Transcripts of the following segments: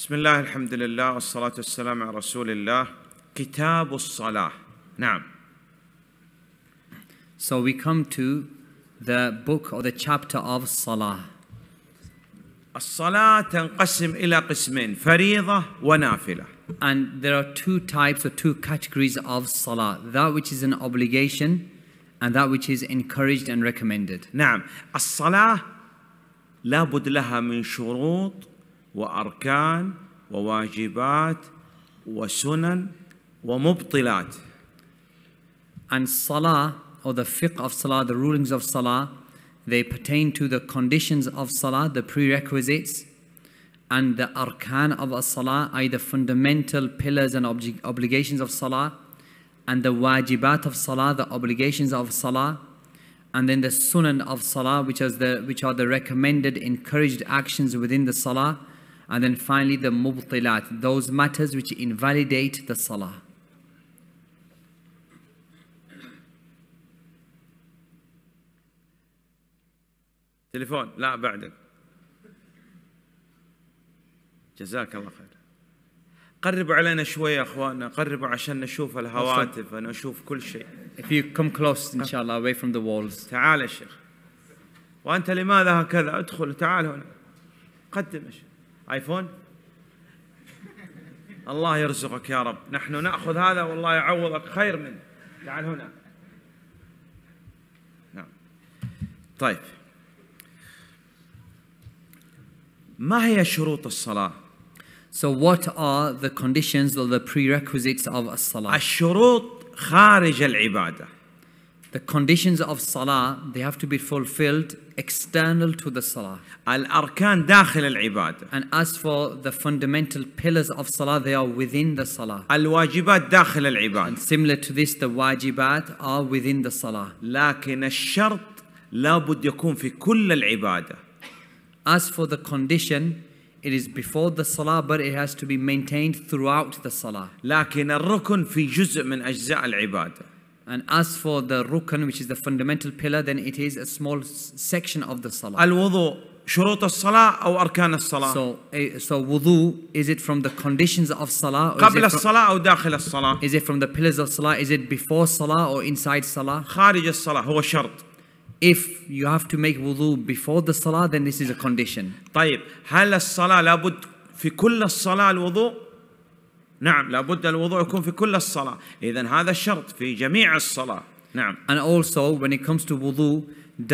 بسم الله الحمد لله والصلاة والسلام على رسول الله كتاب الصلاة نعم So we come to the book or the chapter of Salah الصلاة تنقسم إلى قسمين فريضة ونافلة And there are two types or two categories of Salah That which is an obligation and that which is encouraged and recommended نعم الصلاة لابد لها من شروط واركان وواجبات وسنن ومبطلات and salah or the fiqh of salah the rulings of salah they pertain to the conditions of salah the prerequisites and the arkan of a salah either fundamental pillars and obligations of salah and the wajibat of salah the obligations of salah and then the sunan of salah which the which are the recommended encouraged actions within the salah And then finally the mubtilat, those matters which invalidate the salah. تليفون لا بعدك جزاك الله خير قربوا علينا شوي يا اخواننا قربوا عشان نشوف الهواتف انا اشوف كل شيء if you come close ان شاء الله away from the walls تعال يا شيخ وانت لماذا هكذا ادخل تعال هنا قدم يا شيخ ايفون الله يرزقك يا رب نحن ناخذ هذا والله يعوضك خير منه تعال يعني هنا نعم طيب ما هي شروط الصلاه So what are the conditions or the prerequisites of الصلاة الشروط خارج العبادة The conditions of salah, they have to be fulfilled external to the salah. Al arkan dakhil al ibad. And as for the fundamental pillars of salah, they are within the salah. Al dakhil al ibad. And similar to this, the wajibat are within the salah. لكن الشرط لابد يكون في كل العبادة. As for the condition, it is before the salah but it has to be maintained throughout the salah. لكن الركن في جزء من أجزاء العبادة. And as for the rukn, which is the fundamental pillar, then it is a small section of the salah. الوضوء شروط الصلاة أو أركان الصلاة. So, eh, so wudu, is it from the conditions of salah? قبل الصلاة أو داخل الصلاة. Is it from the pillars of salah? Is it before salah or inside salah? خارج الصلاة هو شرط. If you have to make wudu before the salah, then this is a condition. طيب هل الصلاة لابد في كل الصلاة الوضوء؟ نعم لابد الوضوء يكون في كل الصلاة إذا هذا الشرط في جميع الصلاة نعم And also when it comes to wudu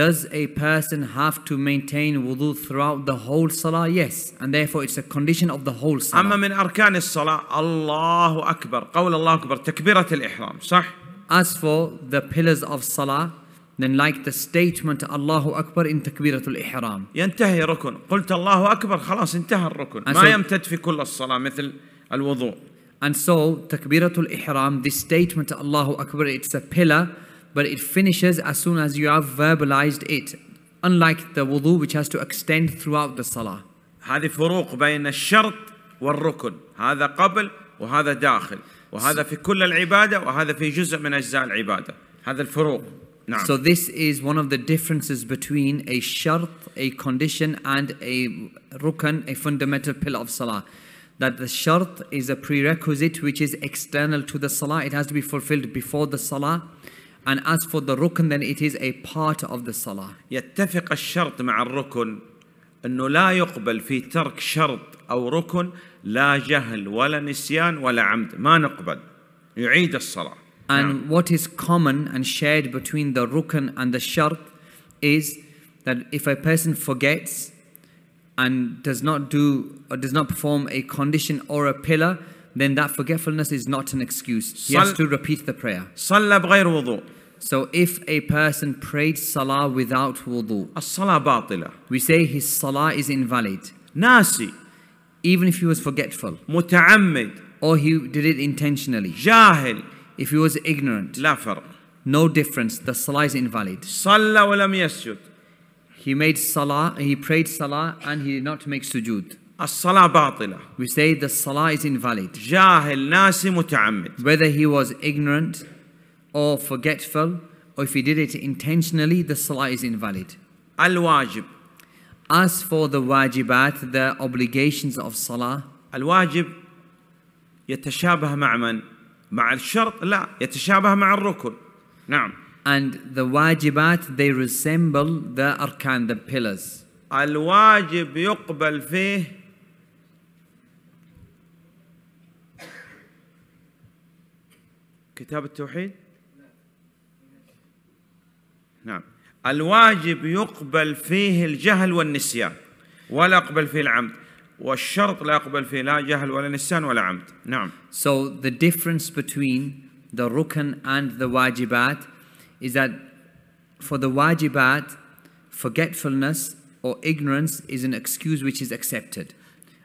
does a person have to maintain wudu throughout the whole salah? Yes, and therefore it's a condition of the whole salah. أما من أركان الصلاة الله أكبر قول الله أكبر تكبيرة الإحرام صح؟ As for the pillars of salah then like the statement الله أكبر in تكبيرة الإحرام ينتهي ركن قلت الله أكبر خلاص انتهى الركن ما يمتد في كل الصلاة مثل الوضوء And so, Takbiratul Ihram, this statement, Allahu Akbar, it's a pillar, but it finishes as soon as you have verbalized it. Unlike the wudu, which has to extend throughout the salah. هذه فروق بين الشرط والركن هذا قبل وهذا داخل وهذا في كل العبادة وهذا في جزء من أجزاء العبادة هذا الفروق نعم. So this is one of the differences between a shart, a condition and a rukn, a fundamental pillar of salah that the shart is a prerequisite which is external to the salah. It has to be fulfilled before the salah. And as for the rukn, then it is a part of the salah. يتفق الشرط مع الركن أنه لا يقبل في ترك شرط أو ركن لا جهل ولا نسيان ولا عمد ما نقبل يعيد الصلاة And نعم. what is common and shared between the rukn and the shart is that if a person forgets and does not do or does not perform a condition or a pillar, then that forgetfulness is not an excuse. He has to repeat the prayer. So if a person prayed salah without wudu, We say his salah is invalid. Nasi, Even if he was forgetful. متعمد. Or he did it intentionally. جاهل. If he was ignorant. لا فرق. No difference. The salah is invalid. صلى ولم يسجد. He made salah, he prayed salah and he did not make sujood. salah باطلة. We say the salah is invalid. Whether he was ignorant or forgetful or if he did it intentionally, the salah is invalid. الواجب. As for the wajibat, the obligations of salah. الواجب يتشابه مع من؟ مع الشرط؟ لا، يتشابه مع الركن. نعم and the wajibat they resemble the arkan the pillars al wajib yuqbal fih kitab al tawhid نعم الواجب يقبل فيه الجهل والنسيان ولا يقبل فيه العمد والشرط لا يقبل فيه لا جهل ولا نسيان ولا عمد نعم so the difference between the rukn and the wajibat is that for the wajibat, forgetfulness or ignorance is an excuse which is accepted.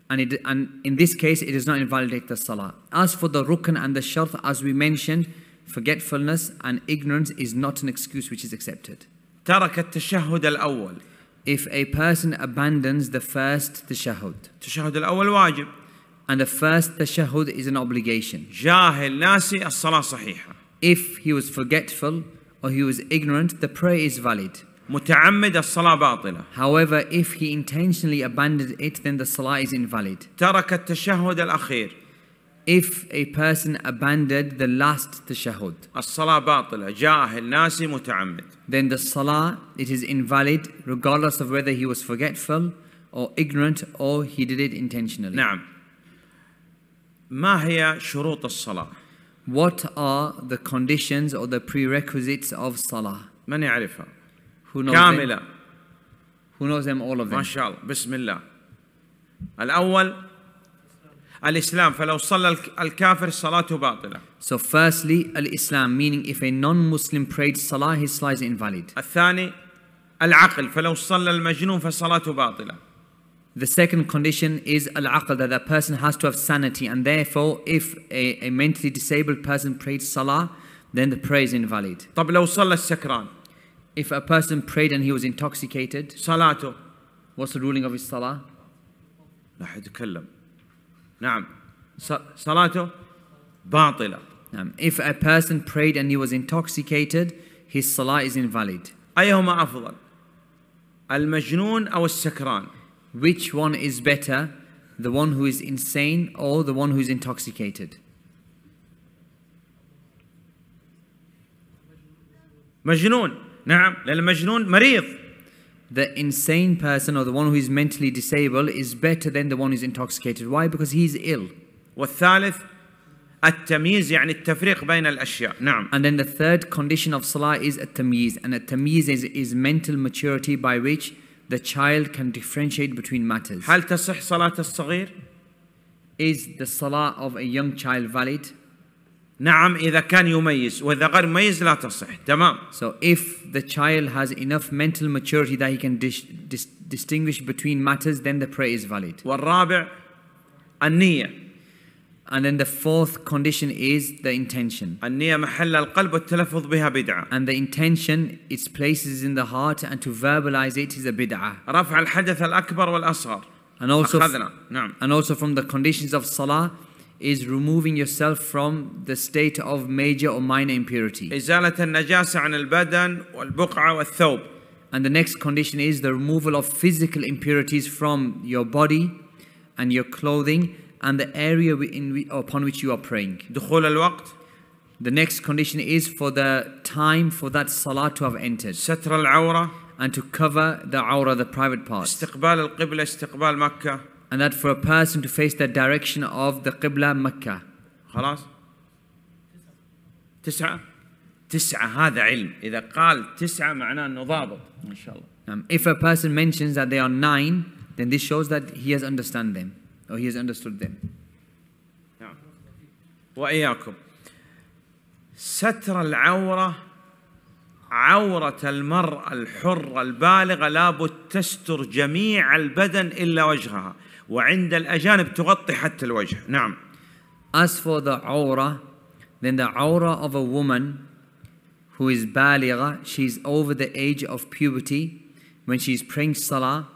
And, it, and, in this case, it does not invalidate the salah. As for the rukn and the shart, as we mentioned, forgetfulness and ignorance is not an excuse which is accepted. If a person abandons the first tashahud. التشهد And the first tashahud is an obligation. If he was forgetful, or he was ignorant, the prayer is valid. متعمد الصلاة باطلة. However, if he intentionally abandoned it, then the salah is invalid. ترك التشهد الأخير. If a person abandoned the last tashahud, الصلاة باطلة جاهل ناسي متعمد. Then the salah it is invalid, regardless of whether he was forgetful or ignorant or he did it intentionally. نعم. ما هي شروط الصلاة؟ what are the conditions or the prerequisites of salah? من يعرفها؟ Who knows كاملة. Them? Who knows them all of them? ما شاء الله بسم الله. الأول الإسلام فلو صلى الكافر صلاته باطلة. So firstly الإسلام meaning if a non-Muslim prayed salah his salah is invalid. الثاني العقل فلو صلى المجنون فصلاته باطلة. The second condition is al-aql, that a person has to have sanity, and therefore, if a, a mentally disabled person prayed salah, then the prayer is invalid. طب لو صلى السكران If a person prayed and he was intoxicated, salatu what's the ruling of his salah? راح يتكلم. نعم. صلاته باطلة. نعم. If a person prayed and he was intoxicated, his salah is invalid. أيهما أفضل؟ المجنون أو السكران؟ which one is better, the one who is insane or the one who is intoxicated? مجنون نعم لأن المجنون مريض The insane person or the one who is mentally disabled is better than the one who is intoxicated. Why? Because he's ill. والثالث التمييز يعني التفريق بين الأشياء نعم And then the third condition of salah is at and at is, is mental maturity by which the child can differentiate between matters. هل تصح صلاة الصغير؟ Is the salah of a young child valid? نعم إذا كان يميز وإذا غير ميز لا تصح تمام. So if the child has enough mental maturity that he can dis dis distinguish between matters then the prayer is valid. والرابع النية and then the fourth condition is the intention. And the intention, its place is in the heart and to verbalize it is a bid'ah. And also, and also from the conditions of salah is removing yourself from the state of major or minor impurity. And the next condition is the removal of physical impurities from your body and your clothing and the area in, upon which you are praying. The next condition is for the time for that salah to have entered. And to cover the awrah, the private part. And that for a person to face the direction of the Qibla Mecca. خلاص؟ تسعة؟ تسعة هذا علم إذا قال تسعة معناه أنه ضابط شاء الله. if a person mentions that they are nine, then this shows that he has understand them. or he has understood them. وإياكم ستر العورة عورة المرأة الحرة البالغة لابد تستر جميع البدن إلا وجهها وعند الأجانب تغطي حتى الوجه نعم As for the aura, then the aura of a woman who is baligha, she's over the age of puberty, when she's praying salah,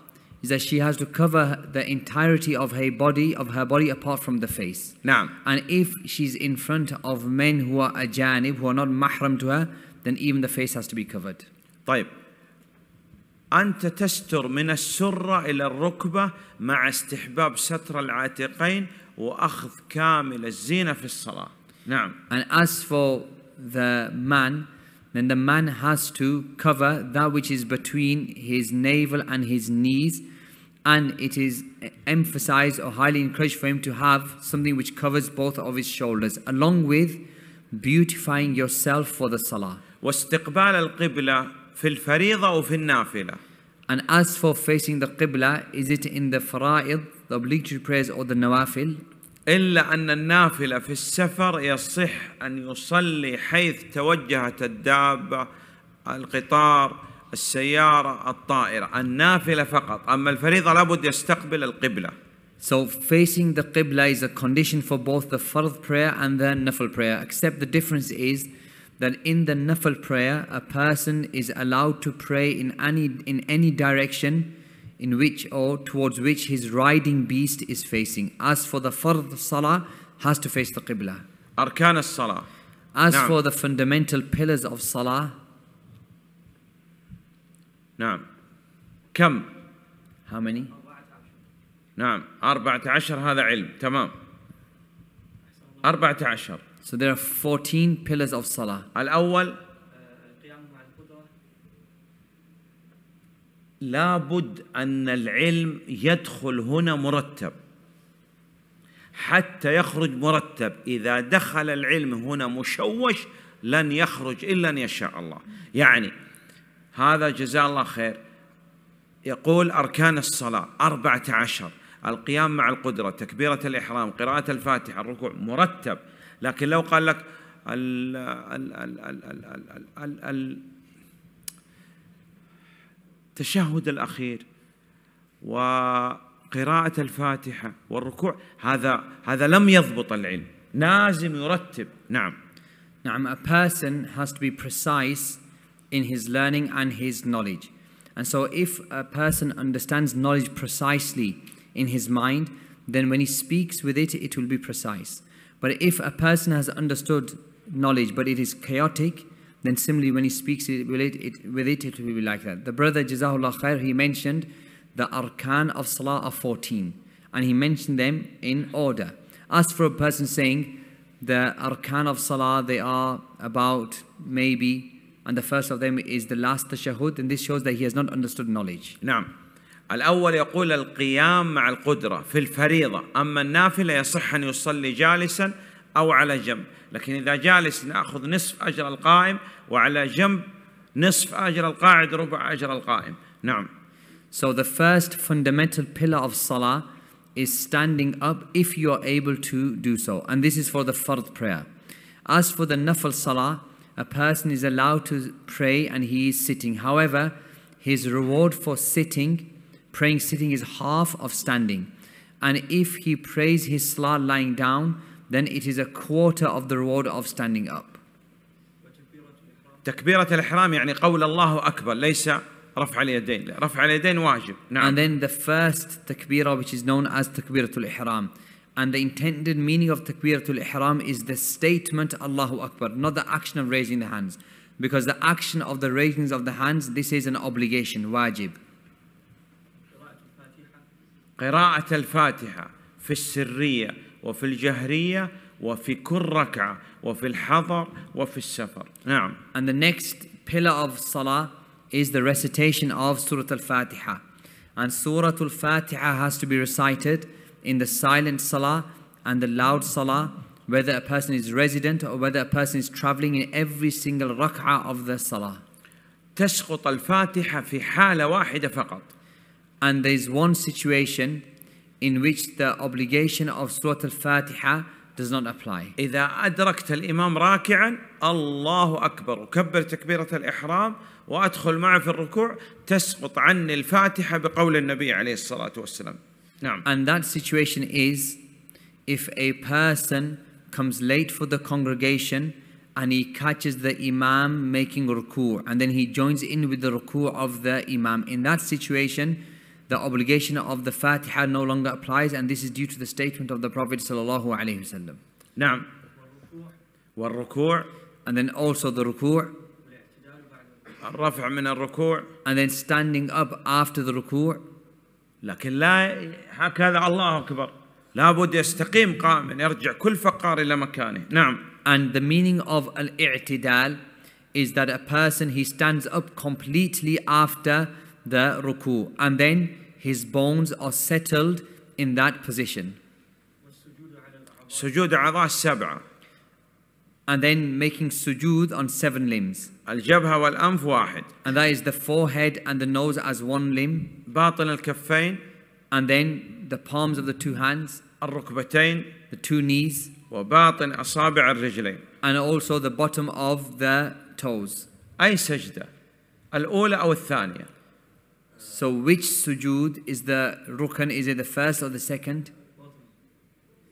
is that she has to cover the entirety of her body of her body apart from the face. Now, And if she's in front of men who are ajanib who are not mahram to her, then even the face has to be covered. طيب أنت تستر من السرة إلى الركبة مع استحباب ستر العاتقين وأخذ كامل الزينة في الصلاة. نعم. And as for the man, then the man has to cover that which is between his navel and his knees and it is emphasized or highly encouraged for him to have something which covers both of his shoulders, along with beautifying yourself for the salah. And as for facing the qibla, is it in the fara'id, the obligatory prayers or the nawafil? إلا أن النافلة في السفر يصح أن يصلي حيث توجهت الدابة القطار السيارة الطائرة النافلة فقط أما الفريضة لابد يستقبل القبلة So facing the Qibla is a condition for both the Fard prayer and the Nafal prayer except the difference is that in the Nafal prayer a person is allowed to pray in any, in any direction in which or towards which his riding beast is facing. As for the Fard Salah has to face the Qibla. أركان الصلاة As نعم. for the fundamental pillars of Salah نعم كم how many نعم أربعة عشر هذا علم تمام أربعة عشر so there are 14 pillars of salah الأول لابد أن العلم يدخل هنا مرتب حتى يخرج مرتب إذا دخل العلم هنا مشوش لن يخرج إلا أن يشاء الله يعني هذا جزاه الله خير يقول أركان الصلاة أربعة عشر القيام مع القدرة تكبيرة الإحرام قراءة الفاتحة الركوع مرتب لكن لو قال لك ال ال ال ال ال ال التشهد الأخير وقراءة الفاتحة والركوع هذا هذا لم يضبط العلم لازم يرتب نعم نعم a person has to be precise in his learning and his knowledge. And so, if a person understands knowledge precisely in his mind, then when he speaks with it, it will be precise. But if a person has understood knowledge but it is chaotic, then similarly when he speaks it, with, it, it, with it, it will be like that. The brother Jazahullah Khair, he mentioned the arkan of Salah are 14 and he mentioned them in order. As for a person saying the arkan of Salah, they are about maybe and the first of them is the last tashahhud and this shows that he has not understood knowledge نعم الأول يقول القيام مع القدرة في الفريضة أما النافلة يصح أن يصلي جالسا أو على جنب لكن إذا جالس نأخذ نصف أجر القائم وعلى جنب نصف أجر القاعد ربع أجر القائم نعم So the first fundamental pillar of salah is standing up if you are able to do so. And this is for the fard prayer. As for the nafil salah, a person is allowed to pray and he is sitting. However, his reward for sitting, praying sitting, is half of standing. And if he prays his salah lying down, then it is a quarter of the reward of standing up. تكبيرة يعني قول الله أكبر ليس رفع اليدين رفع اليدين واجب And then the first takbirah which is known as takbiratul ihram. And the intended meaning of takbiratul ihram is the statement Allahu Akbar, not the action of raising the hands. Because the action of the raising of the hands, this is an obligation, wajib. قراءة الفاتحة في السرية وفي الجهرية وفي كل ركعة وفي الحضر وفي السفر نعم And the next pillar of Salah is the recitation of Surah Al-Fatiha. And Surah Al-Fatiha has to be recited in the silent salah and the loud salah, whether a person is resident or whether a person is traveling in every single rak'ah of the salah. تسقط الفاتحة في حالة واحدة فقط. And there is one situation in which the obligation of Surah Al-Fatiha does not apply. إذا أدركت الإمام راكعا الله أكبر وكبر تكبيرة الإحرام وأدخل معه في الركوع تسقط عني الفاتحة بقول النبي عليه الصلاة والسلام. نعم. And that situation is if a person comes late for the congregation and he catches the imam making ruku' and then he joins in with the ruku' of the imam. In that situation, the obligation of the Fatiha no longer applies and this is due to the statement of the Prophet sallallahu alaihi wasallam. نعم. والركوع and then also the ركوع. الرفع من الركوع and then standing up after the ركوع. لكن لا هكذا الله أكبر لابد يستقيم قائما يرجع كل فقار إلى مكانه نعم And the meaning of al-i'tidal is that a person he stands up completely after the ruku and then his bones are settled in that position. سجود أعضاء السبعة and then making sujood on seven limbs. Al-jabha الجبهة والأنف واحد. And that is the forehead and the nose as one limb. al-kafain, And then the palms of the two hands. al الركبتين. The two knees. وباطن al الرجلين. And also the bottom of the toes. أي سجدة؟ الأولى أو الثانية؟ So which sujood is the rukn? Is it the first or the second?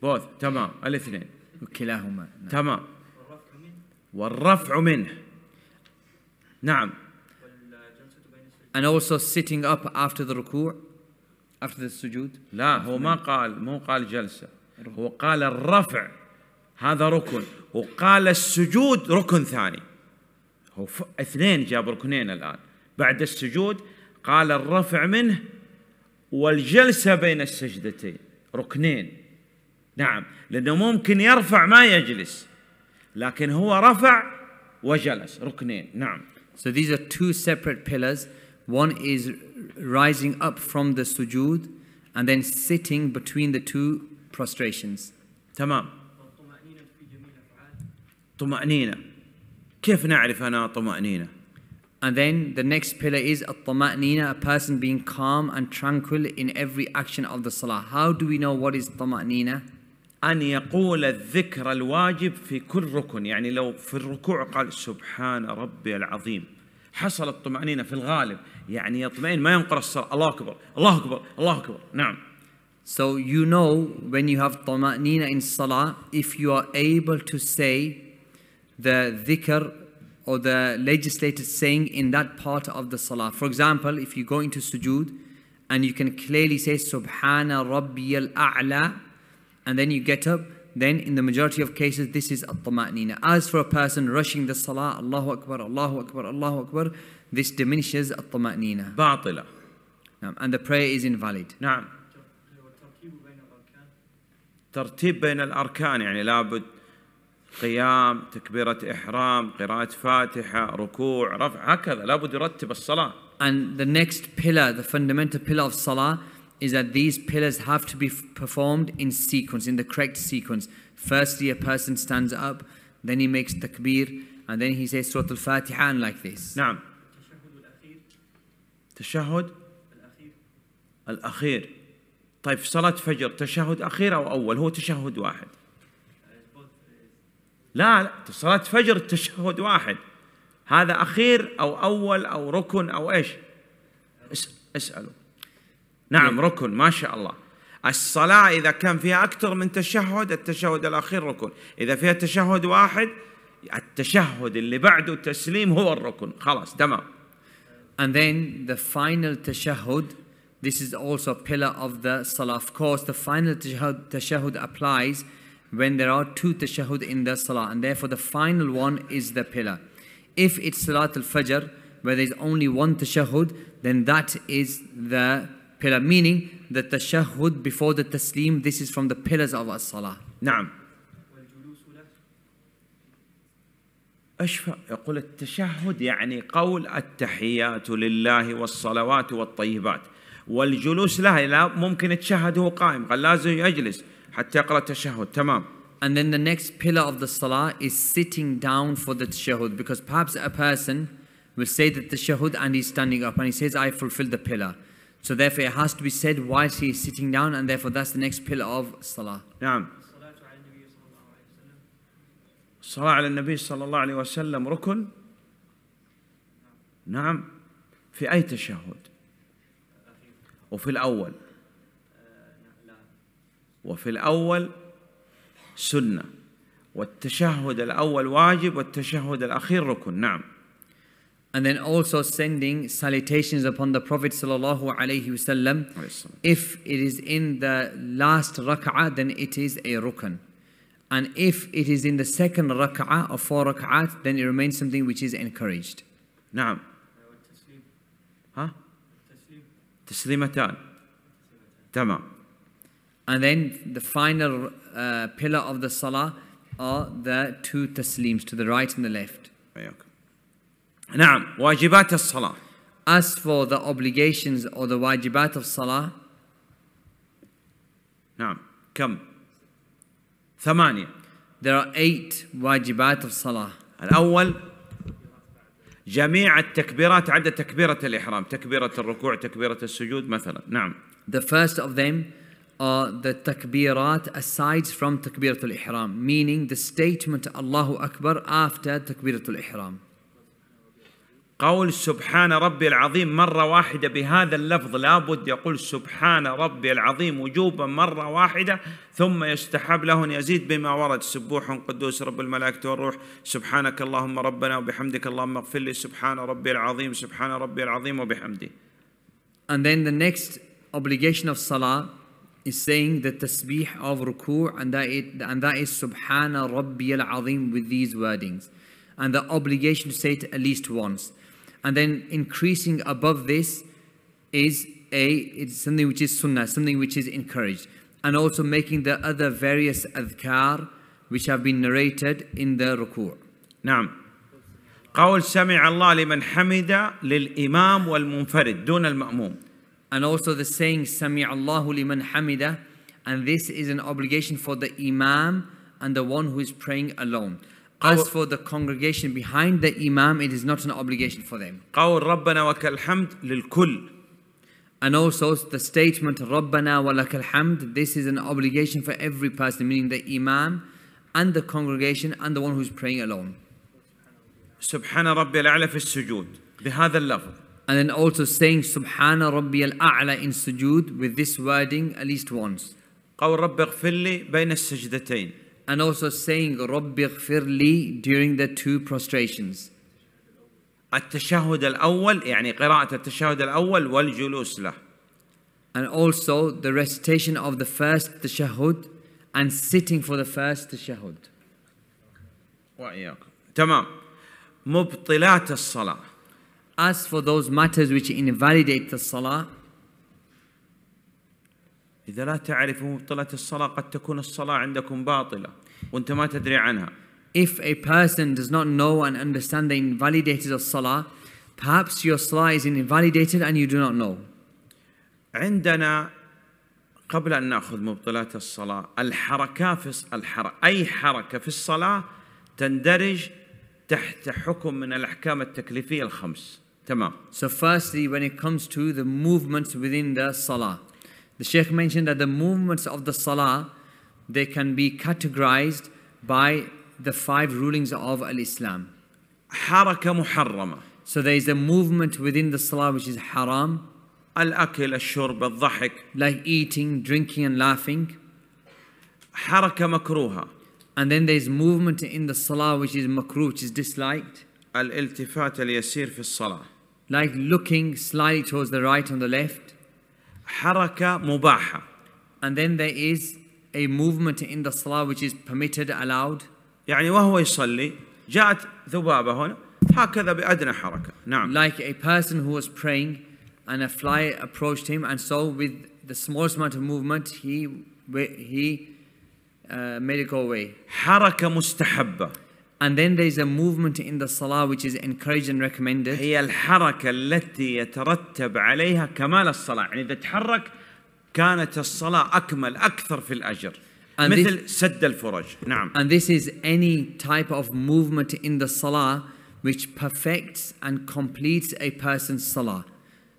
Both. Both. تمام. الاثنين. كلاهما. تمام. والرفع منه نعم and also sitting up after the ركوع after the سجود لا هو ما قال مو قال جلسة هو قال الرفع هذا ركن وقال السجود ركن ثاني هو اثنين جاب ركنين الآن بعد السجود قال الرفع منه والجلسة بين السجدتين ركنين نعم لأنه ممكن يرفع ما يجلس لكن هو رفع وجلس ركنين نعم So these are two separate pillars. One is rising up from the sujood and then sitting between the two prostrations. تمام طمأنينة كيف نعرف أنا طمأنينة And then the next pillar is الطمأنينة a person being calm and tranquil in every action of the salah. How do we know what is طمأنينة أن يقول الذكر الواجب في كل ركن يعني لو في الركوع قال سبحان ربي العظيم حصل الطمأنينة في الغالب يعني يطمئن ما ينقر الصلاة الله أكبر الله أكبر الله أكبر نعم So you know when you have طمأنينة in الصلاة if you are able to say the ذكر or the legislated saying in that part of the Salah. For example, if you go into sujood and you can clearly say Subhana Rabbi al-A'la and then you get up, then in the majority of cases, this is at-tama'nina. As for a person rushing the salah, Allahu Akbar, Allahu Akbar, Allahu Akbar, this diminishes at-tama'nina. Ba'atila. And the prayer is invalid. نعم. ترتيب بين الأركان يعني لابد قيام تكبيرة إحرام قراءة فاتحة ركوع رفع هكذا لابد يرتب الصلاة and the next pillar the fundamental pillar of salah is that these pillars have to be performed in sequence, in the correct sequence. Firstly, a person stands up, then he makes takbir, and then he says Surah Al-Fatiha like this. نعم. تشهد الأخير طيب في صلاة فجر تشهد أخير أو أول هو تشهد واحد لا لا صلاة فجر تشهد واحد هذا أخير أو أول أو ركن أو إيش اسألوا نعم ركن ما شاء الله الصلاة إذا كان فيها أكثر من تشهد التشهد الأخير ركن إذا فيها تشهد واحد التشهد اللي بعده التسليم هو الركن خلاص تمام And then the final تشهد this is also a pillar of the salah of course the final تشهد, تشهد applies when there are two تشهد in the salah and therefore the final one is the pillar if it's salat al-fajr where there is only one تشهد then that is the pillar, meaning that the tashahhud before the taslim, this is from the pillars of as-salah. نعم. أشفع يقول التشهد يعني قول التحيات لله والصلوات والطيبات والجلوس له لا ممكن يتشهد هو قائم قال لازم يجلس حتى يقرأ التشهد تمام And then the next pillar of the salah is sitting down for the tashahud because perhaps a person will say the tashahud and he's standing up and he says I fulfilled the pillar So therefore it has to be said why he is sitting down and therefore that's the next pillar of salah. نعم. الصلاة على النبي صلى الله عليه وسلم ركن نعم في أي تشهد وفي الأول وفي الأول سنة والتشهد الأول واجب والتشهد الأخير ركن نعم and then also sending salutations upon the Prophet wasallam. if it is in the last rak'ah then it is a rukn and if it is in the second rak'ah or four rak'ahs then it remains something which is encouraged نعم ها تسليمتان تمام and then the final uh, pillar of the salah are the two taslims to the right and the left نعم واجبات الصلاة As for the obligations or the واجبات of salah نعم كم ثمانية There are eight واجبات of salah الأول جميع التكبيرات عدا تكبيرة الإحرام تكبيرة الركوع تكبيرة السجود مثلا نعم The first of them are the تكبيرات aside from تكبيرة الإحرام meaning the statement الله أكبر after تكبيرة الإحرام قول سبحان ربي العظيم مرة واحدة بهذا اللفظ لابد يقول سبحان ربي العظيم وجوبا مرة واحدة ثم يستحب له أن يزيد بما ورد سبوح قدوس رب الملائكة والروح سبحانك اللهم ربنا وبحمدك اللهم اغفر لي سبحان ربي العظيم سبحان ربي العظيم وبحمدي And then the next obligation of salah is saying the tasbih of ruku' and that, it, and that is subhana rabbi al-azim with these wordings and the obligation to say it at least once. And then increasing above this is a it's something which is sunnah, something which is encouraged. And also making the other various adhkar which have been narrated in the ruku'. نعم. قول سمع الله لمن حمد للإمام والمنفرد دون المأموم. And also the saying سمع الله لمن حمده and this is an obligation for the imam and the one who is praying alone. As for the congregation behind the imam, it is not an obligation for them. قول ربنا للكل. And also the statement ربنا ولك الحمد, this is an obligation for every person, meaning the imam and the congregation and the one who's praying alone. سبحان ربي الأعلى في السجود بهذا اللفظ. And then also saying سبحان ربي الأعلى in sujud with this wording at least once. قول رب اغفر لي بين السجدتين and also saying رَبِّ اغْفِرْ during the two prostrations. التشهد الأول يعني قراءة التشهد الأول والجلوس له. And also the recitation of the first tashahud and sitting for the first tashahud. وإياكم. تمام. مبطلات الصلاة. As for those matters which invalidate the salah, إذا لا تعرفوا مبطلة الصلاة قد تكون الصلاة عندكم باطلة وأنت ما تدري عنها. If a person does not know and understand the invalidated of salah, perhaps your salah is invalidated and you do not know. عندنا قبل أن نأخذ مبطلات الصلاة الحركة في الحر... أي حركة في الصلاة تندرج تحت حكم من الأحكام التكليفية الخمس تمام So firstly when it comes to the movements within the salah The Sheikh mentioned that the movements of the Salah, they can be categorized by the five rulings of Al-Islam. حركة محرمة. So there is a movement within the Salah which is haram. الأكل, الشرب, الضحك. Like eating, drinking and laughing. حركة مكروهة. And then there is movement in the Salah which is makruh, which is disliked. الالتفات اليسير في الصلاة. Like looking slightly towards the right and the left. حركة مباحة and then there is a movement in the salah which is permitted allowed يعني وهو يصلي جاءت ذبابة هنا هكذا بأدنى حركة نعم like a person who was praying and a fly approached him and so with the smallest amount of movement he he uh, made it go away حركة مستحبة and then there is a movement in the salah which is encouraged and recommended. هي الحركة التي يترتب عليها كمال الصلاة، يعني إذا تحرك كانت الصلاة أكمل أكثر في الأجر. And مثل this, سد الفرج، نعم. And this is any type of movement in the salah which perfects and completes a person's salah.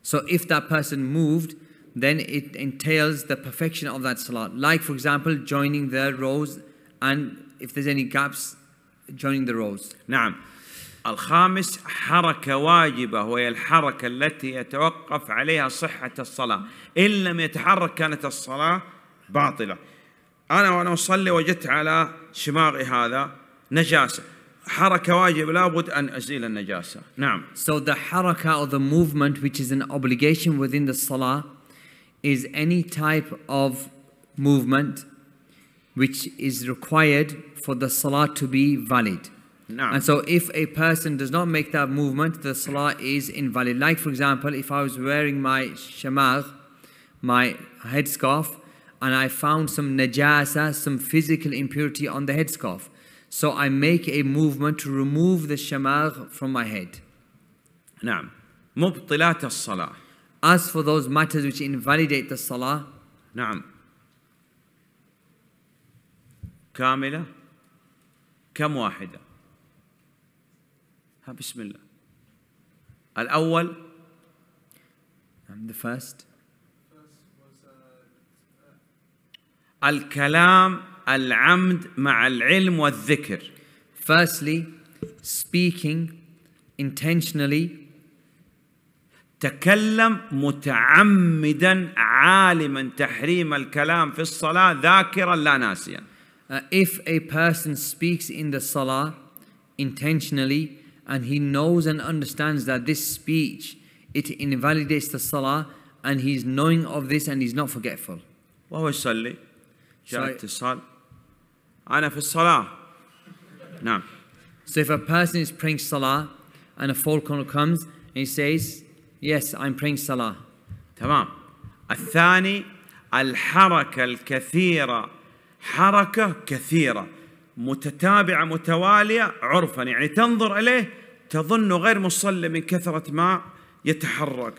So if that person moved, then it entails the perfection of that salah. Like for example, joining the rows and if there's any gaps, joining the rows نعم الخامس حركة واجبة وهي الحركة التي يتوقف عليها صحة الصلاة إن لم يتحرك كانت الصلاة باطلة أنا وأنا أصلي وجدت على شماغي هذا نجاسة حركة واجب لابد أن أزيل النجاسة نعم So the حركة or the movement which is an obligation within the salah is any type of movement which is required for the salah to be valid. No. And so if a person does not make that movement, the salah is invalid. Like for example, if I was wearing my shamagh, my headscarf, and I found some najasa, some physical impurity on the headscarf. So I make a movement to remove the shamagh from my head. No. مبطلات الصلاة As for those matters which invalidate the salah نعم كاملة كم واحدة ها بسم الله الأول the first الكلام العمد مع العلم والذكر firstly speaking intentionally تكلم متعمدا عالما تحريم الكلام في الصلاة ذاكرا لا ناسيا uh, if a person speaks in the salah intentionally and he knows and understands that this speech it invalidates the salah and he's knowing of this and he's not forgetful وهو يصلي جاء اتصال أنا في salah. نعم So if a person is praying salah and a phone call comes and he says yes I'm praying salah تمام الثاني الحركة الكثيرة حركة كثيرة متتابعة متوالية عرفا يعني تنظر إليه تظنه غير مصلي من كثرة ما يتحرك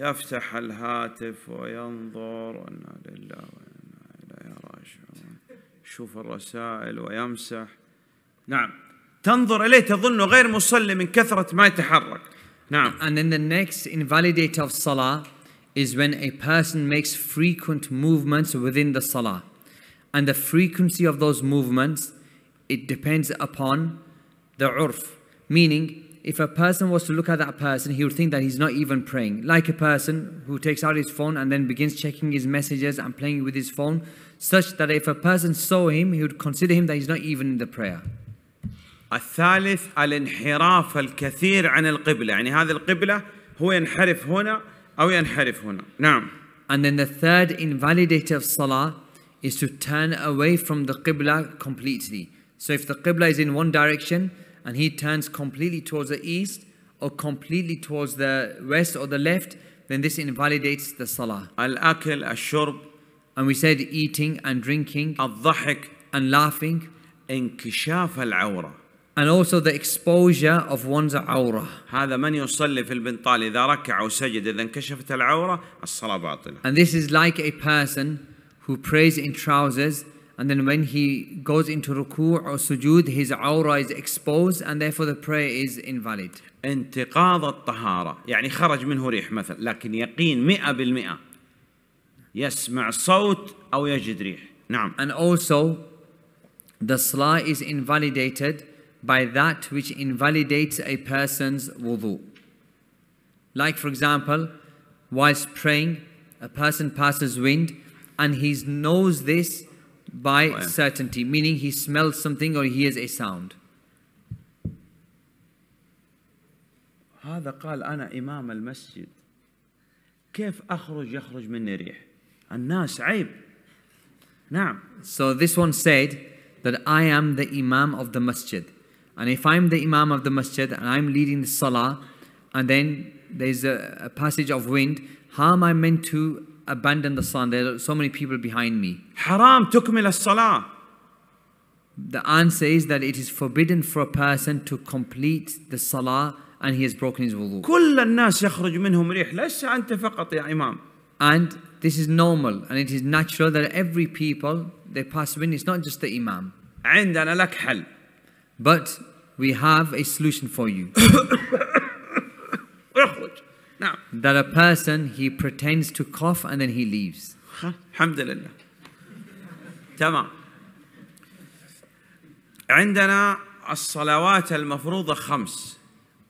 يفتح الهاتف وينظر وإنا لله وإنا إليه راجعون يشوف الرسائل ويمسح نعم تنظر إليه تظنه غير مصلي من كثرة ما يتحرك نعم And then the next invalidate of salah is when a person makes frequent movements within the salah and the frequency of those movements, it depends upon the urf. Meaning, if a person was to look at that person, he would think that he's not even praying. Like a person who takes out his phone and then begins checking his messages and playing with his phone, such that if a person saw him, he would consider him that he's not even in the prayer. الثالث الانحراف الكثير عن القبلة يعني هذه القبلة هو ينحرف هنا أو ينحرف هنا نعم And then the third invalidator of salah is to turn away from the Qibla completely. So if the Qibla is in one direction and he turns completely towards the east or completely towards the west or the left, then this invalidates the Salah. Al-akil, al-shurb. And we said eating and drinking. Al-dhahik. And laughing. al aurah, and also the exposure of one's aurah. هذا من يصلي في البنطال إذا ركع أو سجد إذا انكشفت العورة الصلاة باطلة and this is like a person who prays in trousers and then when he goes into ruku' or sujood his aura is exposed and therefore the prayer is invalid انتقاض الطهارة يعني خرج منه ريح مثلا لكن يقين مئة بالمئة يسمع صوت أو يجد ريح نعم and also the salah is invalidated by that which invalidates a person's wudu like for example whilst praying a person passes wind and he knows this by oh, certainty, meaning he smells something or hears a sound. هذا قال أنا إمام المسجد كيف أخرج يخرج مني ريح الناس عيب نعم So this one said that I am the Imam of the masjid and if I'm the Imam of the masjid and I'm leading the salah and then there's a, a passage of wind how am I meant to abandon the salah. There are so many people behind me. Haram تكمل الصلاة. The answer is that it is forbidden for a person to complete the salah and he has broken his wudu. كل الناس يخرج منهم ريح ليس أنت فقط يا إمام. And this is normal and it is natural that every people they pass wind. It's not just the imam. عندنا لك حل. But we have a solution for you. نعم. That a person he pretends to cough and then he leaves. الحمد لله. تمام. عندنا الصلوات المفروضة خمس.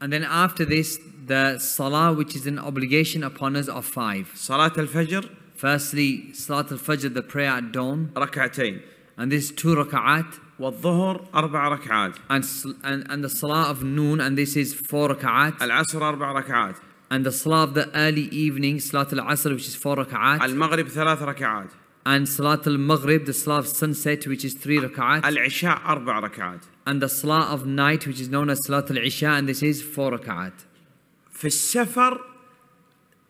And then after this the salah which is an obligation upon us are five. صلاة الفجر. Firstly, Salat al-Fajr, the prayer at dawn. ركعتين. And this two rak'at. والظهر أربع ركعات. And, and, and the Salah of noon and this is four ركعات. العصر أربع ركعات. And the Salah of the early evening, Salat al-Asr, which is four rak'at. Al-Maghrib, three ركعات. And Salat al-Maghrib, the Salah of sunset, which is three rak'at. Al-Isha, four ركعات. And the Salah of night, which is known as Salat al-Isha, and this is four rak'at. في السفر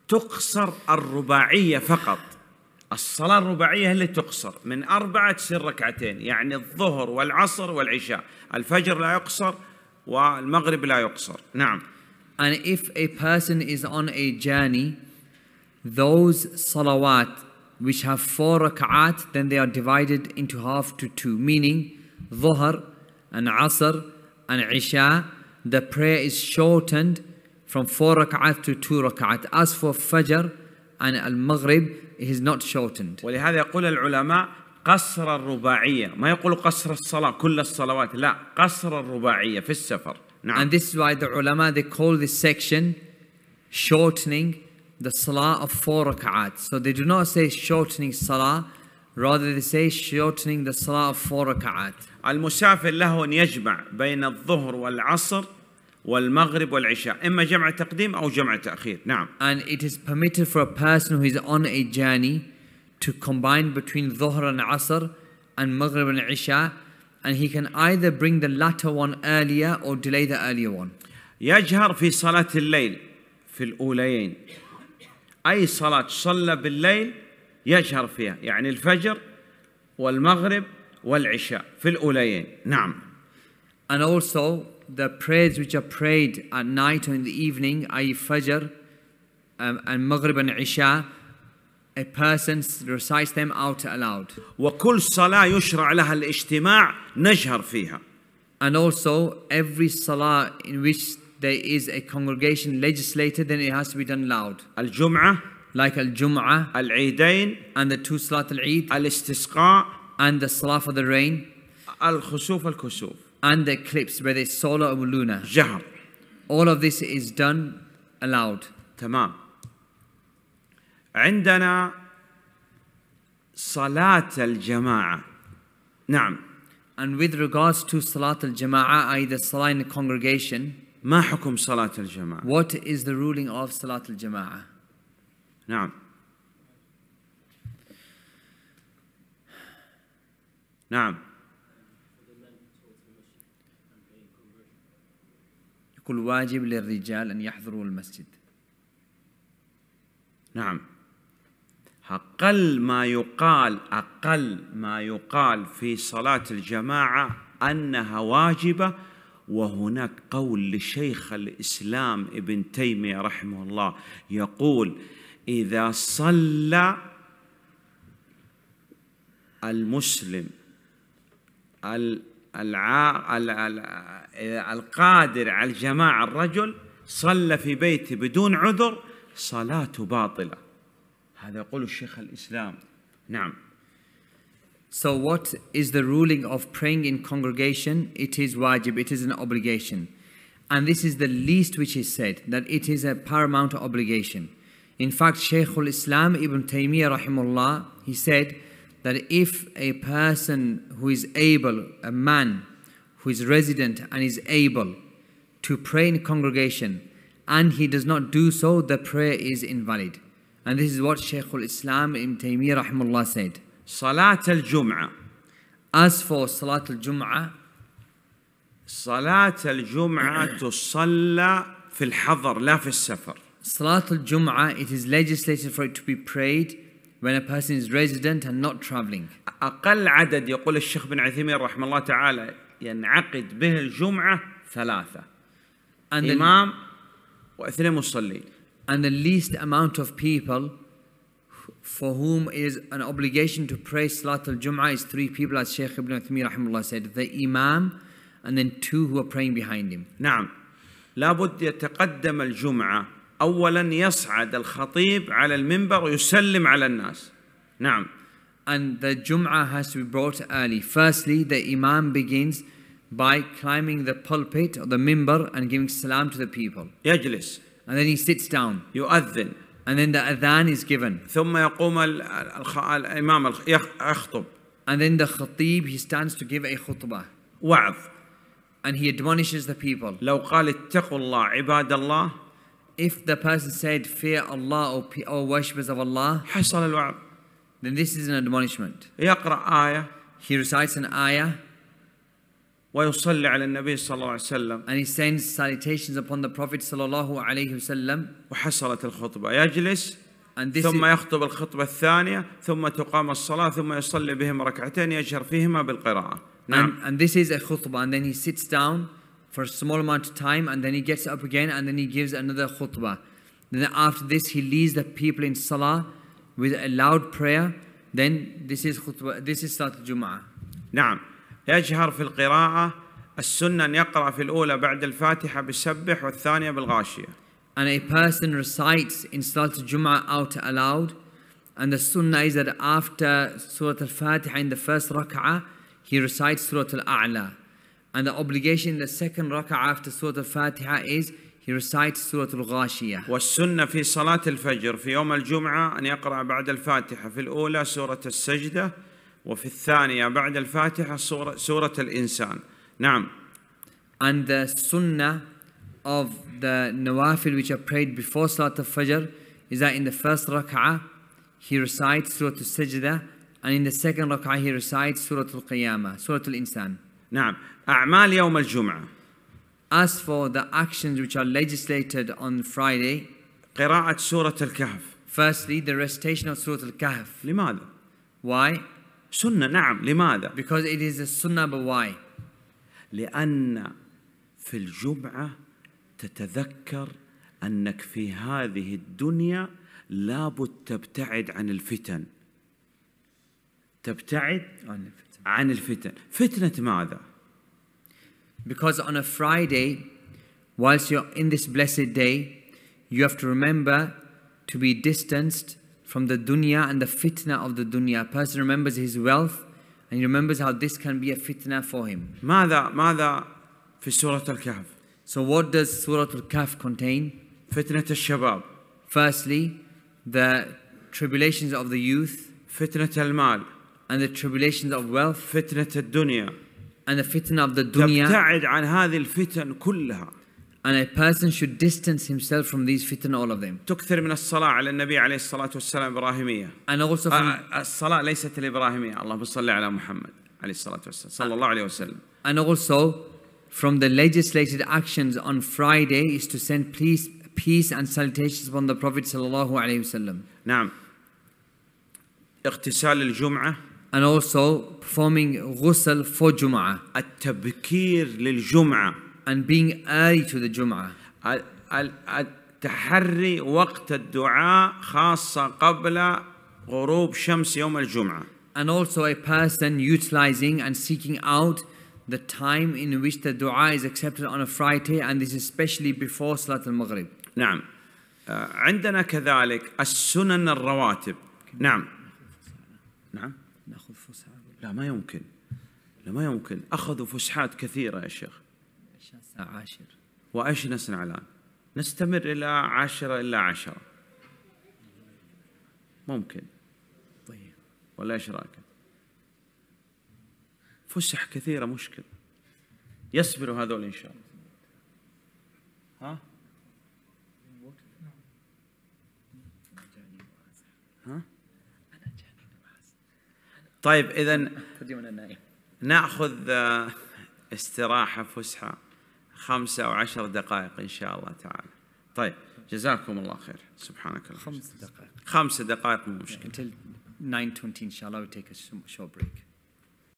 تقصر الرباعية فقط. الصلاة الرباعية هي اللي تقصر من أربعة تصير ركعتين يعني الظهر والعصر والعشاء الفجر لا يقصر والمغرب لا يقصر نعم And if a person is on a journey, those salawat which have four rak'at, then they are divided into half to two, meaning dhuhr and asr and isha. The prayer is shortened from four rak'at to two rak'at. As for fajr and al-maghrib, it is not shortened. ولهذا يقول العلماء قصر الرباعية ما يقول قصر الصلاة كل الصلوات لا قصر الرباعية في السفر نعم. And this is why the ulama they call this section shortening the salah of four rak'at. So they do not say shortening salah, rather they say shortening the salah of four rak'at. المسافر له أن يجمع بين الظهر والعصر والمغرب والعشاء إما جمع تقديم أو جمع تأخير نعم and it is permitted for a person who is on a journey to combine between ظهر and عصر and مغرب and عشاء and he can either bring the latter one earlier or delay the earlier one. يجهر في صلاة الليل في الأوليين أي صلاة صلى بالليل يجهر فيها يعني الفجر والمغرب والعشاء في الأوليين نعم And also the prayers which are prayed at night or in the evening, i.e. فجر um, and مغرب and عشاء. A person recites them out aloud. وكل صلاة يشرع لها الاجتماع نجهر فيها. And also every salah in which there is a congregation legislated then it has to be done loud. الجمعة like al-Jum'ah, al-Eidain and the two salat al-Eid, al-Istisqa and the salah for the rain, al-Khusuf al-Khusuf and the eclipse where the solar or lunar. جهر. All of this is done aloud. تمام. عندنا صلاة الجماعة نعم and with regards to صلاة الجماعة أي the صلاة in the congregation ما حكم صلاة الجماعة what is the ruling of صلاة الجماعة نعم نعم يقول واجب للرجال أن يحضروا المسجد نعم أقل ما يقال أقل ما يقال في صلاة الجماعة أنها واجبة وهناك قول لشيخ الإسلام ابن تيمية رحمه الله يقول إذا صلى المسلم القادر على الجماعة الرجل صلى في بيته بدون عذر صلاته باطلة هذا يقول الشيخ الإسلام نعم So what is the ruling of praying in congregation? It is wajib, it is an obligation. And this is the least which is said, that it is a paramount obligation. In fact, Shaykh al-Islam Ibn Taymiyyah rahimullah, he said that if a person who is able, a man who is resident and is able to pray in congregation and he does not do so, the prayer is invalid. And this is what Shaykh al-Islam Ibn Taymiyyah rahimahullah said. صلاة الجمعة. As for صلاة الجمعة. صلاة الجمعة تصلى في الحضر لا في السفر. صلاة الجمعة it is legislated for it to be prayed when a person is resident and not traveling. أقل عدد يقول الشيخ بن عثيمين رحمه الله تعالى ينعقد به الجمعة ثلاثة. And إمام واثنين مصلين. and the least amount of people for whom is an obligation to pray al Jum'ah is three people as Shaykh Ibn Uthmi rahimahullah said the Imam and then two who are praying behind him نعم لابد يتقدم الجمعة أولا يصعد الخطيب على المنبر ويسلم على الناس نعم and the Jum'ah has to be brought early firstly the Imam begins by climbing the pulpit or the mimbar and giving salam to the people يجلس and then he sits down يؤذن and then the adhan is given ثم يقوم الإمام يخطب and then the khatib he stands to give a khutbah وعظ and he admonishes the people لو قال اتقوا الله عباد الله if the person said fear Allah or, or worshippers of Allah حصل الوعظ then this is an admonishment يقرأ آية he recites an ayah ويصلي على النبي صلى الله عليه وسلم and he sends salutations upon the Prophet صلى الله عليه وسلم وحصلت الخطبة يجلس And this ثم يخطب الخطبة الثانية ثم تقام الصلاة ثم يصلي بهم ركعتين يجهر فيهما بالقراءة نعم. And, and this is a khutbah and then he sits down for a small amount of time and then he gets up again and then he gives another khutbah. Then after this he leads the people in salah with a loud prayer. Then this is khutbah, this is Salat al نعم يجهر في القراءة السنة أن يقرأ في الأولى بعد الفاتحة بالسبح والثانية بالغاشية. And a person recites in Salat al-Jum'ah out aloud and the sunnah is that after Surah al-Fatiha in the first Raka'ah, he recites Surah al-A'la and the obligation in the second Raka'ah after Surah al-Fatiha is he recites Surah al-Ghashiyah. والسنة في صلاة الفجر في يوم الجمعة أن يقرأ بعد الفاتحة في الأولى سورة السجدة وفي الثانية بعد الفاتحة سورة, سورة الإنسان نعم And the sunnah of the nawafil which are prayed before Salat al-Fajr is that in the first rak'ah he recites Surah al sajda and in the second rak'ah he recites Surah al-Qiyamah, Surah al-Insan. نعم أعمال يوم الجمعة As for the actions which are legislated on Friday قراءة سورة الكهف Firstly, the recitation of Surah Al-Kahf. لماذا؟ Why? سنة نعم لماذا؟ Because it is a sunnah but why? لأن في الجمعة تتذكر أنك في هذه الدنيا لابد تبتعد عن الفتن تبتعد عن الفتن عن الفتن فتنة ماذا؟ Because on a Friday whilst you're in this blessed day you have to remember to be distanced from the dunya and the fitna of the dunya. A person remembers his wealth and he remembers how this can be a fitna for him. ماذا ماذا في سورة الكهف? So what does Surah Al-Kahf contain? فتنة الشباب. Firstly, the tribulations of the youth. فتنة المال. And the tribulations of wealth. فتنة الدنيا. And the fitna of the dunya. تبتعد عن هذه الفتن كلها. And a person should distance himself from these fitan, all of them. تكثر من الصلاة على النبي عليه الصلاة والسلام إبراهيمية. And also from uh, uh, الصلاة ليست الإبراهيمية، اللهم صل على محمد عليه الصلاة والسلام، صلى الله عليه وسلم. And also from the legislated actions on Friday is to send peace, peace and salutations upon the Prophet صلى الله عليه وسلم. نعم. اغتسال الجمعة. And also performing غسل for جمعة. التبكير للجمعة. and being early to the Jum'ah. تحري وقت الدعاء خاصة قبل غروب شمس يوم الجمعة. And also a person utilizing and seeking out the time in which the dua is accepted on a Friday and this is especially before صلاة المغرب. نعم. عندنا كذلك السنن الرواتب. نعم. نعم. ناخذ فسحة. لا ما يمكن. لا ما يمكن. أخذوا فسحات كثيرة يا شيخ. عاشر عشر وأيش نصنع الآن نستمر إلى عشرة إلا عشرة ممكن طيب ولا إيش رأيك فسح كثيرة مشكلة يصبروا هذول إن شاء الله ها ها طيب إذا ناخذ آه، استراحة فسحة خمسة أو عشر دقائق إن شاء الله تعالى طيب جزاكم الله خير سبحانك الله خمس دقائق خمس دقائق مو مشكلة yeah, until 9:20 ان شاء الله we take a short break